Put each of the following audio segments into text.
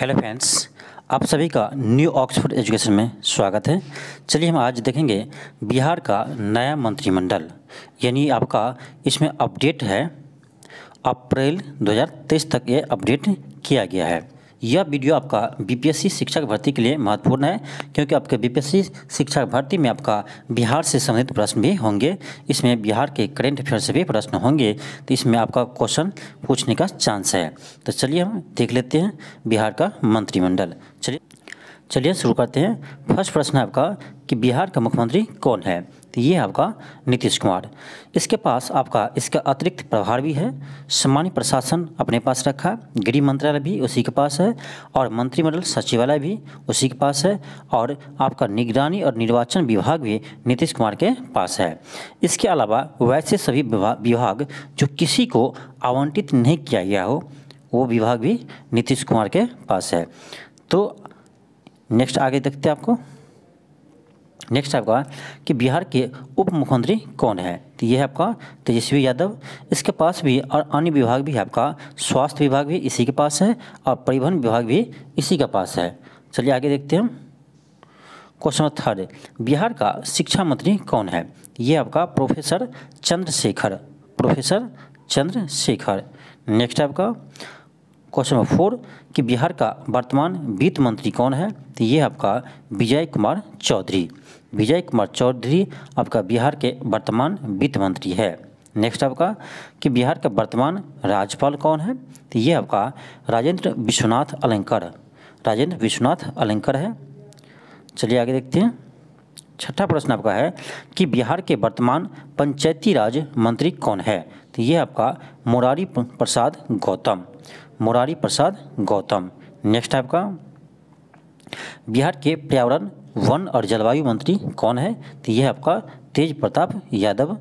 hello friends आप सभी का न्यू ऑक्सफोर्ड एजुकेशन में स्वागत है चलिए हम आज देखेंगे बिहार का नया मंत्रिमंडल यानी आपका इसमें अपडेट है अप्रैल 2023 तक ये अपडेट किया गया है यह वीडियो आपका बीपीएससी शिक्षक भर्ती के लिए महत्वपूर्ण है क्योंकि आपके बीपीएससी शिक्षक भर्ती में आपका बिहार से संबंधित प्रश्न भी होंगे इसमें बिहार के करेंट अफेयर से भी प्रश्न होंगे तो इसमें आपका क्वेश्चन पूछने का चांस है तो चलिए हम देख लेते हैं बिहार का मंत्रिमंडल चलिए चलिए शुरू करते हैं फर्स्ट प्रश्न है आपका कि बिहार का मुख्यमंत्री कौन है तो ये आपका नीतीश कुमार इसके पास आपका इसका अतिरिक्त प्रभार भी है सामान्य प्रशासन अपने पास रखा गृह मंत्रालय भी उसी के पास है और मंत्रिमंडल सचिवालय भी उसी के पास है और आपका निगरानी और निर्वाचन विभाग भी नीतीश कुमार के पास है इसके अलावा वैसे सभी विभाग जो किसी को आवंटित नहीं किया गया हो वो विभाग भी नीतीश कुमार के पास है तो नेक्स्ट आगे देखते हैं आपको नेक्स्ट आपका कि बिहार के उप मुख्यमंत्री कौन है तो ये है आपका तेजस्वी यादव इसके पास भी और अन्य विभाग भी है आपका स्वास्थ्य विभाग भी इसी के पास है और परिवहन विभाग भी इसी के पास है चलिए आगे देखते हैं क्वेश्चन नंबर थर्ड बिहार का शिक्षा मंत्री कौन है ये आपका professor Chandrashekhar professor Chandrashekhar next आपका क्वेश्चन नंबर फोर कि बिहार का वर्तमान वित्त मंत्री कौन है तो ये आपका विजय कुमार चौधरी विजय कुमार चौधरी आपका बिहार के वर्तमान वित्त मंत्री है नेक्स्ट आपका कि बिहार का वर्तमान राज्यपाल कौन है तो ये आपका राजेंद्र विश्वनाथ अलंकर राजेंद्र विश्वनाथ अलंकर है चलिए आगे देखते हैं छठा प्रश्न आपका है कि बिहार के वर्तमान पंचायती राज मंत्री कौन है तो ये आपका मुरारी प्रसाद गौतम मुरारी प्रसाद गौतम नेक्स्ट आपका बिहार के पर्यावरण वन और जलवायु मंत्री कौन है तो यह आपका तेज प्रताप यादव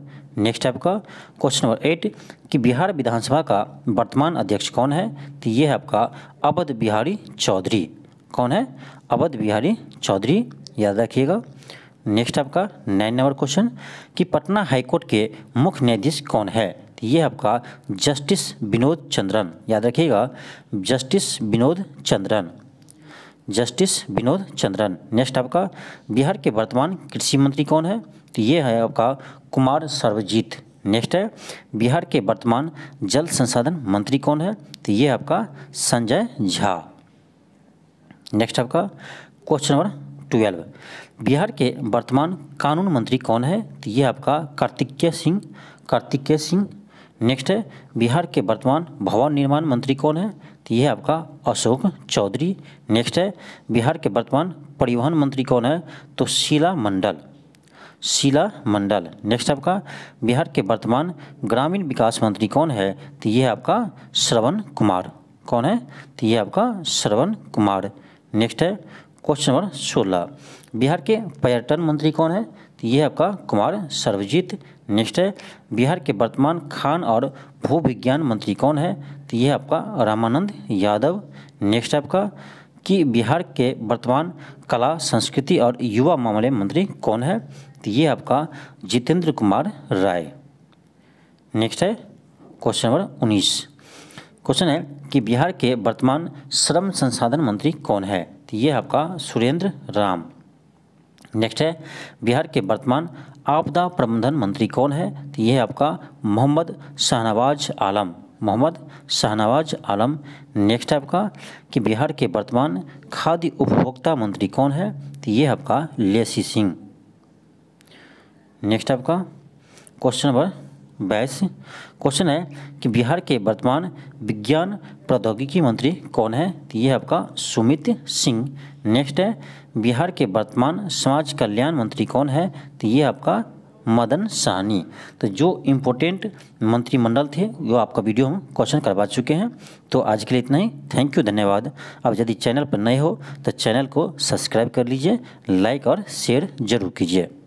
नेक्स्ट आपका क्वेश्चन नंबर एट कि बिहार विधानसभा का वर्तमान अध्यक्ष कौन है तो यह आपका अवध बिहारी चौधरी कौन है अवध बिहारी चौधरी याद रखिएगा नेक्स्ट आपका नाइन नंबर क्वेश्चन कि पटना हाईकोर्ट के मुख्य न्यायाधीश कौन है ये आपका जस्टिस विनोद चंद्रन याद रखिएगा justice Vinod Chandran justice Vinod Chandran next आपका बिहार के वर्तमान कृषि मंत्री कौन है तो ये है आपका कुमार सर्वजीत नेक्स्ट है बिहार के वर्तमान जल संसाधन मंत्री कौन है तो ये आपका संजय झा नेक्स्ट आपका क्वेश्चन नंबर ट्वेल्व बिहार के वर्तमान कानून मंत्री कौन है तो ये आपका कार्तिकेय सिंह कार्तिकेय सिंह नेक्स्ट है बिहार के वर्तमान भवन निर्माण मंत्री कौन है तो यह आपका अशोक चौधरी नेक्स्ट है बिहार के वर्तमान परिवहन मंत्री कौन है तो शीला मंडल शीला मंडल नेक्स्ट आपका बिहार के वर्तमान ग्रामीण विकास मंत्री कौन है तो यह आपका श्रवण कुमार कौन है तो यह आपका श्रवण कुमार नेक्स्ट है क्वेश्चन नंबर सोलह बिहार के पर्यटन मंत्री कौन है ये आपका कुमार सर्वजीत नेक्स्ट है बिहार के वर्तमान खान और भू विज्ञान मंत्री कौन है तो ये आपका रामानंद यादव नेक्स्ट आपका कि बिहार के वर्तमान कला संस्कृति और युवा मामले मंत्री कौन है तो ये आपका जितेंद्र कुमार राय नेक्स्ट है क्वेश्चन नंबर उन्नीस क्वेश्चन है कि बिहार के वर्तमान श्रम संसाधन मंत्री कौन है तो ये आपका सुरेंद्र राम नेक्स्ट है बिहार के वर्तमान आपदा प्रबंधन मंत्री कौन है तो यह आपका मोहम्मद शाहनवाज आलम मोहम्मद शाहनवाज आलम नेक्स्ट है आपका कि बिहार के वर्तमान खाद्य उपभोक्ता मंत्री कौन है तो यह आपका लेसी सिंह नेक्स्ट आपका क्वेश्चन नंबर बाईस क्वेश्चन है कि बिहार के वर्तमान विज्ञान प्रौद्योगिकी मंत्री कौन है तो ये आपका सुमित सिंह नेक्स्ट है बिहार के वर्तमान समाज कल्याण मंत्री कौन है तो ये आपका मदन सहनी तो जो इम्पोर्टेंट मंत्रिमंडल थे वो आपका वीडियो हम क्वेश्चन करवा चुके हैं तो आज के लिए इतना ही थैंक यू धन्यवाद अब यदि चैनल पर नए हो तो चैनल को सब्सक्राइब कर लीजिए लाइक और शेयर जरूर कीजिए